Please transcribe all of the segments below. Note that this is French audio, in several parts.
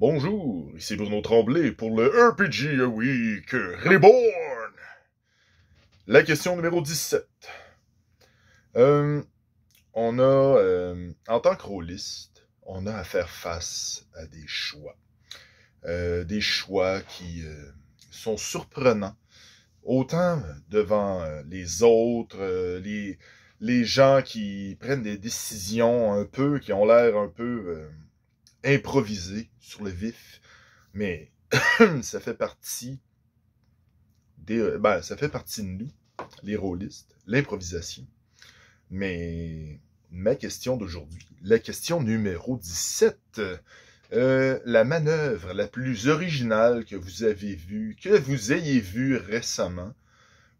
Bonjour, ici Bruno Tremblay pour le RPG Week euh, Reborn. La question numéro 17. Euh, on a, euh, en tant que rôliste, on a à faire face à des choix. Euh, des choix qui sont surprenants, autant devant les autres, les, les gens qui prennent des décisions un peu, qui ont l'air un peu improvisé sur le vif, mais ça fait partie des, euh, ben, ça fait partie de nous, les rôlistes, l'improvisation. Mais ma question d'aujourd'hui, la question numéro 17, euh, la manœuvre la plus originale que vous avez vue, que vous ayez vue récemment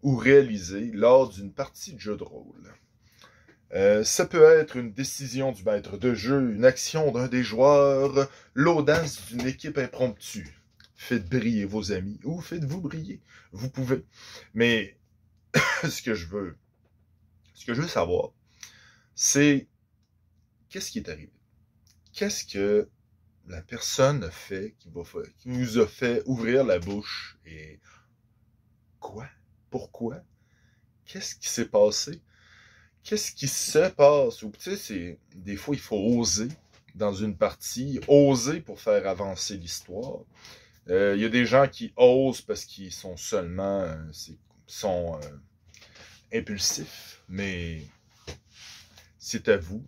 ou réalisée lors d'une partie de jeu de rôle. Euh, ça peut être une décision du maître de jeu, une action d'un des joueurs, l'audace d'une équipe impromptue. Faites briller vos amis ou faites-vous briller. Vous pouvez. Mais ce que je veux, ce que je veux savoir, c'est qu'est-ce qui est arrivé? Qu'est-ce que la personne a fait qui, va, qui vous a fait ouvrir la bouche et quoi? Pourquoi? Qu'est-ce qui s'est passé? qu'est-ce qui se passe? Ou tu sais, des fois, il faut oser dans une partie, oser pour faire avancer l'histoire. Euh, il y a des gens qui osent parce qu'ils sont seulement euh, sont euh, impulsifs, mais c'est à vous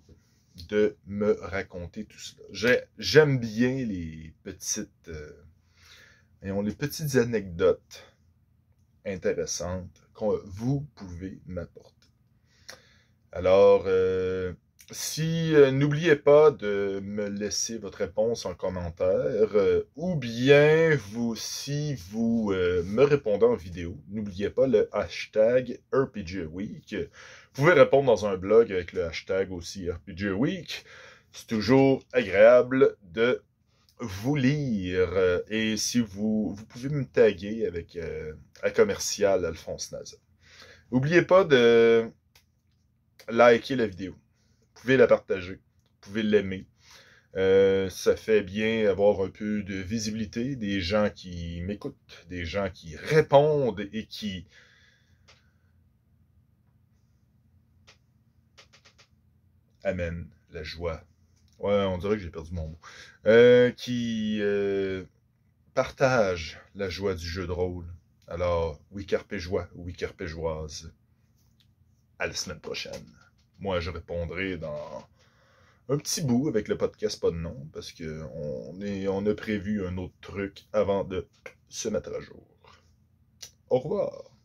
de me raconter tout cela. J'aime bien les petites et les petites anecdotes intéressantes que vous pouvez m'apporter. Alors, euh, si euh, n'oubliez pas de me laisser votre réponse en commentaire euh, ou bien vous, si vous me répondez en vidéo, n'oubliez pas le hashtag RPG Week. Vous pouvez répondre dans un blog avec le hashtag aussi RPG Week. C'est toujours agréable de vous lire. Et si vous, vous pouvez me taguer avec un commercial Alphonse Naza. N'oubliez pas de likez la vidéo. Vous pouvez la partager. Vous pouvez l'aimer. Euh, ça fait bien avoir un peu de visibilité, des gens qui m'écoutent, des gens qui répondent et qui... amènent la joie. Ouais, on dirait que j'ai perdu mon mot. Euh, qui euh, partagent la joie du jeu de rôle. Alors, oui, ou oui, à la semaine prochaine. Moi, je répondrai dans un petit bout avec le podcast Pas de nom, parce qu'on on a prévu un autre truc avant de se mettre à jour. Au revoir.